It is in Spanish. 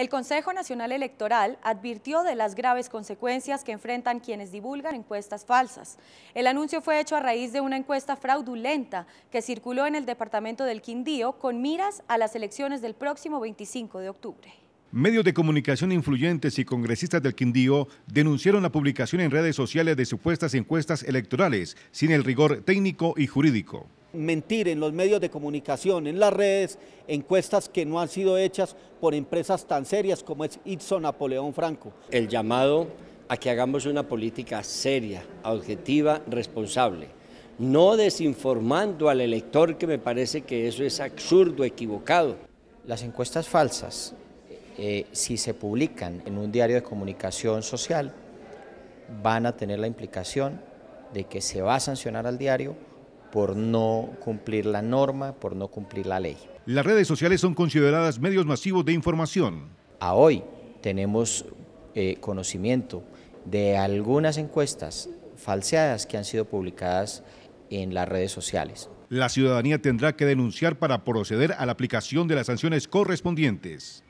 El Consejo Nacional Electoral advirtió de las graves consecuencias que enfrentan quienes divulgan encuestas falsas. El anuncio fue hecho a raíz de una encuesta fraudulenta que circuló en el departamento del Quindío con miras a las elecciones del próximo 25 de octubre. Medios de comunicación influyentes y congresistas del Quindío denunciaron la publicación en redes sociales de supuestas encuestas electorales sin el rigor técnico y jurídico mentir en los medios de comunicación, en las redes, encuestas que no han sido hechas por empresas tan serias como es Itson Napoleón Franco. El llamado a que hagamos una política seria, objetiva, responsable, no desinformando al elector que me parece que eso es absurdo, equivocado. Las encuestas falsas, eh, eh, si se publican en un diario de comunicación social, van a tener la implicación de que se va a sancionar al diario por no cumplir la norma, por no cumplir la ley. Las redes sociales son consideradas medios masivos de información. A hoy tenemos eh, conocimiento de algunas encuestas falseadas que han sido publicadas en las redes sociales. La ciudadanía tendrá que denunciar para proceder a la aplicación de las sanciones correspondientes.